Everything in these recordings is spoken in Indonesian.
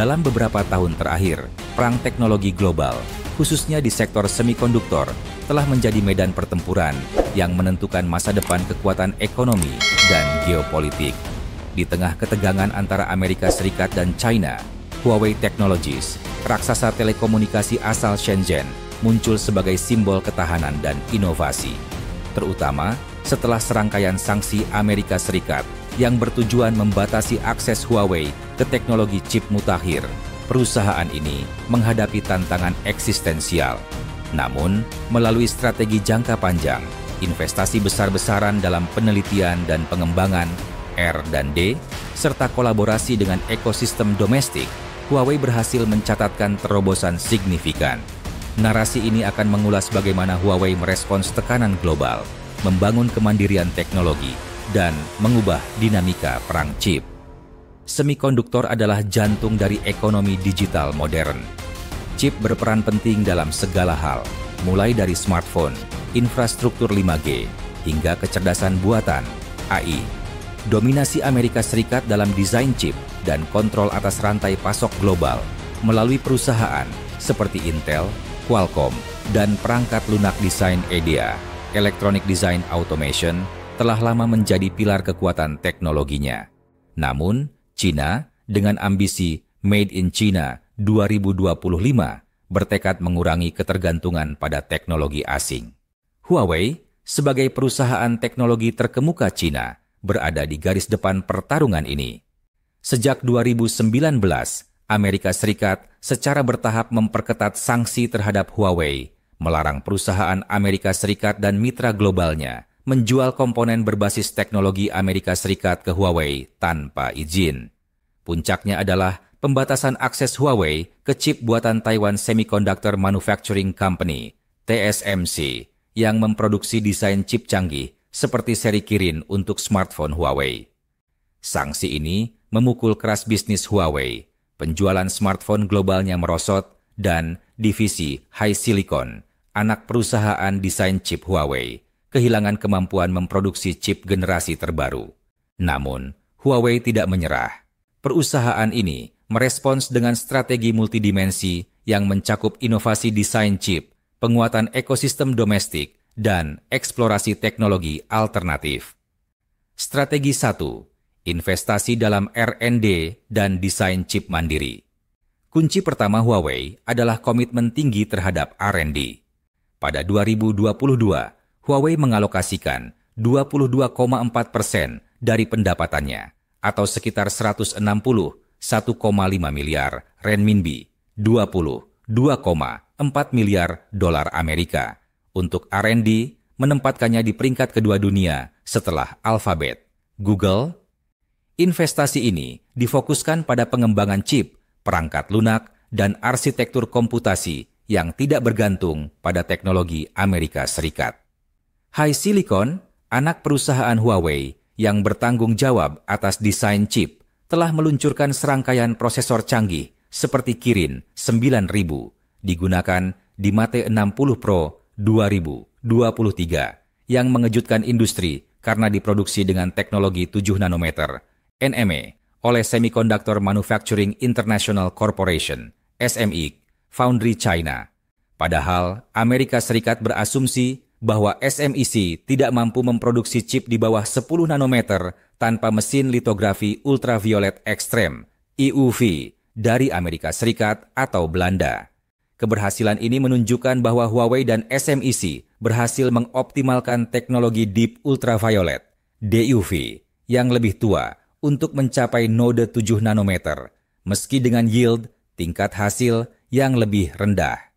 Dalam beberapa tahun terakhir, perang teknologi global, khususnya di sektor semikonduktor, telah menjadi medan pertempuran yang menentukan masa depan kekuatan ekonomi dan geopolitik. Di tengah ketegangan antara Amerika Serikat dan China, Huawei Technologies, raksasa telekomunikasi asal Shenzhen, muncul sebagai simbol ketahanan dan inovasi. Terutama setelah serangkaian sanksi Amerika Serikat yang bertujuan membatasi akses Huawei ke teknologi chip mutakhir, perusahaan ini menghadapi tantangan eksistensial. Namun, melalui strategi jangka panjang, investasi besar-besaran dalam penelitian dan pengembangan R dan D, serta kolaborasi dengan ekosistem domestik, Huawei berhasil mencatatkan terobosan signifikan. Narasi ini akan mengulas bagaimana Huawei merespons tekanan global, membangun kemandirian teknologi, dan mengubah dinamika perang chip semikonduktor adalah jantung dari ekonomi digital modern. Chip berperan penting dalam segala hal, mulai dari smartphone, infrastruktur 5G, hingga kecerdasan buatan, AI. Dominasi Amerika Serikat dalam desain chip dan kontrol atas rantai pasok global melalui perusahaan seperti Intel, Qualcomm, dan perangkat lunak desain EDA, Electronic Design Automation, telah lama menjadi pilar kekuatan teknologinya. Namun, China dengan ambisi Made in China 2025 bertekad mengurangi ketergantungan pada teknologi asing. Huawei sebagai perusahaan teknologi terkemuka China, berada di garis depan pertarungan ini. Sejak 2019, Amerika Serikat secara bertahap memperketat sanksi terhadap Huawei, melarang perusahaan Amerika Serikat dan mitra globalnya menjual komponen berbasis teknologi Amerika Serikat ke Huawei tanpa izin. Puncaknya adalah pembatasan akses Huawei ke chip buatan Taiwan Semiconductor Manufacturing Company, TSMC, yang memproduksi desain chip canggih seperti seri Kirin untuk smartphone Huawei. Sanksi ini memukul keras bisnis Huawei, penjualan smartphone globalnya merosot, dan divisi High Silicon, anak perusahaan desain chip Huawei, kehilangan kemampuan memproduksi chip generasi terbaru. Namun, Huawei tidak menyerah. Perusahaan ini merespons dengan strategi multidimensi yang mencakup inovasi desain chip, penguatan ekosistem domestik, dan eksplorasi teknologi alternatif. Strategi 1. Investasi dalam R&D dan desain chip mandiri. Kunci pertama Huawei adalah komitmen tinggi terhadap R&D. Pada 2022, Huawei mengalokasikan 22,4 persen dari pendapatannya atau sekitar 160 1,5 miliar renminbi, 20 2,4 miliar dolar Amerika. Untuk R&D, menempatkannya di peringkat kedua dunia setelah Alphabet, Google. Investasi ini difokuskan pada pengembangan chip, perangkat lunak, dan arsitektur komputasi yang tidak bergantung pada teknologi Amerika Serikat. Hai Silicon, anak perusahaan Huawei yang bertanggung jawab atas desain chip, telah meluncurkan serangkaian prosesor canggih seperti Kirin 9000 digunakan di Mate 60 Pro 2023 yang mengejutkan industri karena diproduksi dengan teknologi 7 nanometer NME oleh Semiconductor Manufacturing International Corporation (SMIC) Foundry China. Padahal Amerika Serikat berasumsi bahwa SMIC e tidak mampu memproduksi chip di bawah 10 nanometer tanpa mesin litografi ultraviolet ekstrem EUV dari Amerika Serikat atau Belanda. Keberhasilan ini menunjukkan bahwa Huawei dan SMIC e berhasil mengoptimalkan teknologi deep ultraviolet DUV yang lebih tua untuk mencapai node 7 nanometer meski dengan yield tingkat hasil yang lebih rendah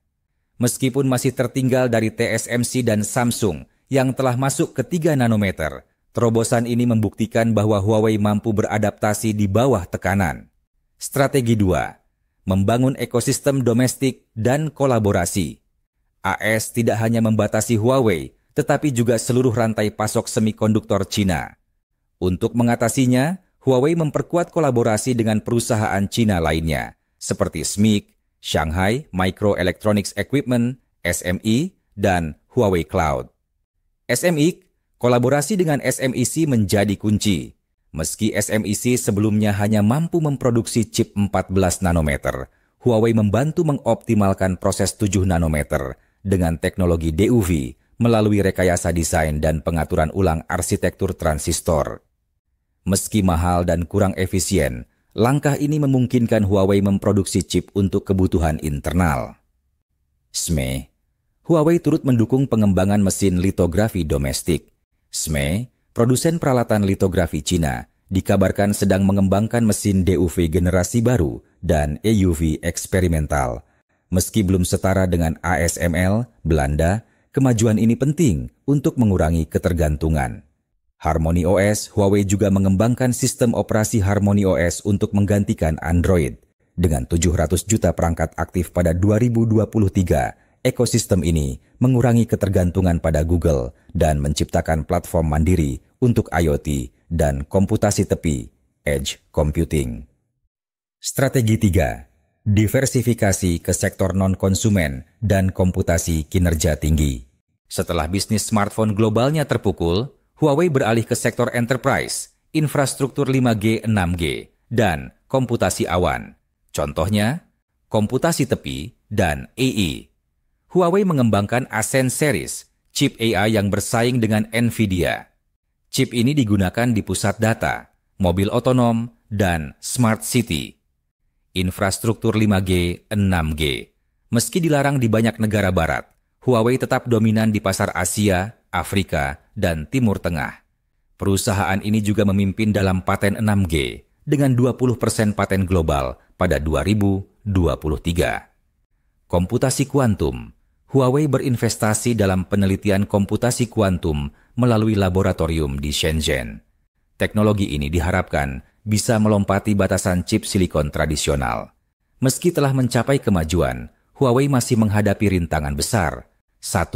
meskipun masih tertinggal dari TSMC dan Samsung yang telah masuk ke 3 nanometer. Terobosan ini membuktikan bahwa Huawei mampu beradaptasi di bawah tekanan. Strategi 2. Membangun ekosistem domestik dan kolaborasi. AS tidak hanya membatasi Huawei, tetapi juga seluruh rantai pasok semikonduktor Cina. Untuk mengatasinya, Huawei memperkuat kolaborasi dengan perusahaan Cina lainnya, seperti SMIC, Shanghai Microelectronics Equipment SME, dan Huawei Cloud. SME, kolaborasi dengan SMIC e menjadi kunci. Meski SMIC e sebelumnya hanya mampu memproduksi chip 14 nanometer, Huawei membantu mengoptimalkan proses 7 nanometer dengan teknologi DUV melalui rekayasa desain dan pengaturan ulang arsitektur transistor. Meski mahal dan kurang efisien, Langkah ini memungkinkan Huawei memproduksi chip untuk kebutuhan internal. SME, Huawei turut mendukung pengembangan mesin litografi domestik. SME, produsen peralatan litografi Cina, dikabarkan sedang mengembangkan mesin DUV generasi baru dan EUV eksperimental. Meski belum setara dengan ASML Belanda, kemajuan ini penting untuk mengurangi ketergantungan. Harmony OS, Huawei juga mengembangkan sistem operasi Harmony OS untuk menggantikan Android. Dengan 700 juta perangkat aktif pada 2023, ekosistem ini mengurangi ketergantungan pada Google dan menciptakan platform mandiri untuk IoT dan komputasi tepi, edge computing. Strategi 3. Diversifikasi ke sektor non-konsumen dan komputasi kinerja tinggi. Setelah bisnis smartphone globalnya terpukul, Huawei beralih ke sektor enterprise, infrastruktur 5G 6G, dan komputasi awan. Contohnya, komputasi tepi dan AI. Huawei mengembangkan Ascend Series, chip AI yang bersaing dengan Nvidia. Chip ini digunakan di pusat data, mobil otonom, dan smart city. Infrastruktur 5G, 6G. Meski dilarang di banyak negara barat, Huawei tetap dominan di pasar Asia, Afrika, dan Timur Tengah. Perusahaan ini juga memimpin dalam paten 6G dengan 20% persen paten global pada 2023. Komputasi kuantum. Huawei berinvestasi dalam penelitian komputasi kuantum melalui laboratorium di Shenzhen. Teknologi ini diharapkan bisa melompati batasan chip silikon tradisional. Meski telah mencapai kemajuan, Huawei masih menghadapi rintangan besar – 1.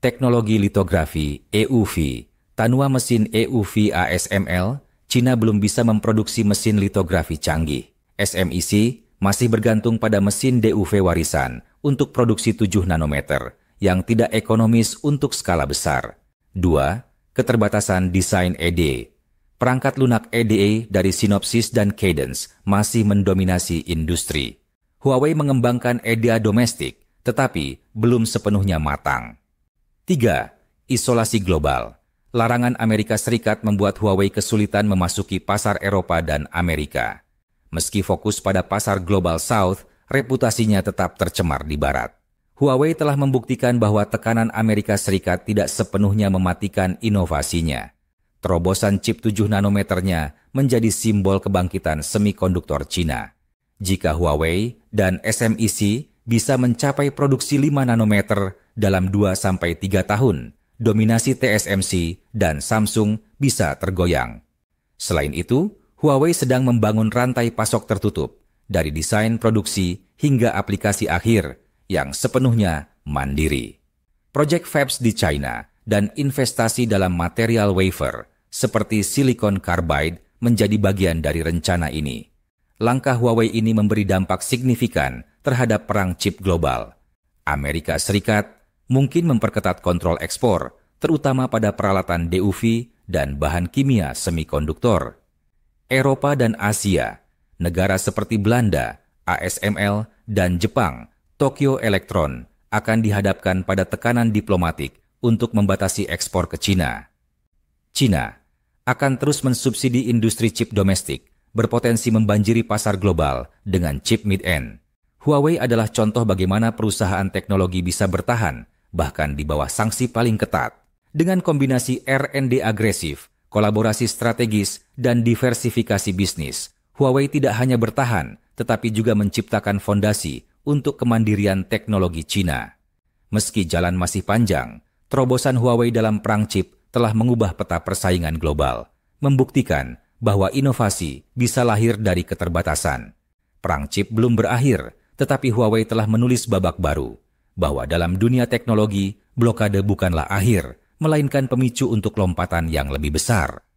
Teknologi litografi EUV. Tanua mesin EUV ASML, Cina belum bisa memproduksi mesin litografi canggih. SMIC masih bergantung pada mesin DUV warisan untuk produksi 7 nanometer yang tidak ekonomis untuk skala besar. 2. Keterbatasan desain EDE. Perangkat lunak EDE e dari Synopsys dan Cadence masih mendominasi industri. Huawei mengembangkan EDA domestik tetapi belum sepenuhnya matang. 3. Isolasi global. Larangan Amerika Serikat membuat Huawei kesulitan memasuki pasar Eropa dan Amerika. Meski fokus pada pasar global South, reputasinya tetap tercemar di barat. Huawei telah membuktikan bahwa tekanan Amerika Serikat tidak sepenuhnya mematikan inovasinya. Terobosan chip 7 nanometernya menjadi simbol kebangkitan semikonduktor Cina. Jika Huawei dan SMIC e bisa mencapai produksi 5 nanometer dalam 2-3 tahun, dominasi TSMC dan Samsung bisa tergoyang. Selain itu, Huawei sedang membangun rantai pasok tertutup dari desain produksi hingga aplikasi akhir yang sepenuhnya mandiri. Project fabs di China dan investasi dalam material wafer seperti silikon carbide menjadi bagian dari rencana ini. Langkah Huawei ini memberi dampak signifikan terhadap perang chip global. Amerika Serikat mungkin memperketat kontrol ekspor, terutama pada peralatan DUV dan bahan kimia semikonduktor. Eropa dan Asia, negara seperti Belanda, ASML, dan Jepang, Tokyo Electron akan dihadapkan pada tekanan diplomatik untuk membatasi ekspor ke China. China akan terus mensubsidi industri chip domestik, berpotensi membanjiri pasar global dengan chip mid-end. Huawei adalah contoh bagaimana perusahaan teknologi bisa bertahan, bahkan di bawah sanksi paling ketat. Dengan kombinasi R&D agresif, kolaborasi strategis, dan diversifikasi bisnis, Huawei tidak hanya bertahan, tetapi juga menciptakan fondasi untuk kemandirian teknologi Cina. Meski jalan masih panjang, terobosan Huawei dalam perang chip telah mengubah peta persaingan global, membuktikan bahwa inovasi bisa lahir dari keterbatasan. Perang chip belum berakhir, tetapi Huawei telah menulis babak baru bahwa dalam dunia teknologi, blokade bukanlah akhir, melainkan pemicu untuk lompatan yang lebih besar.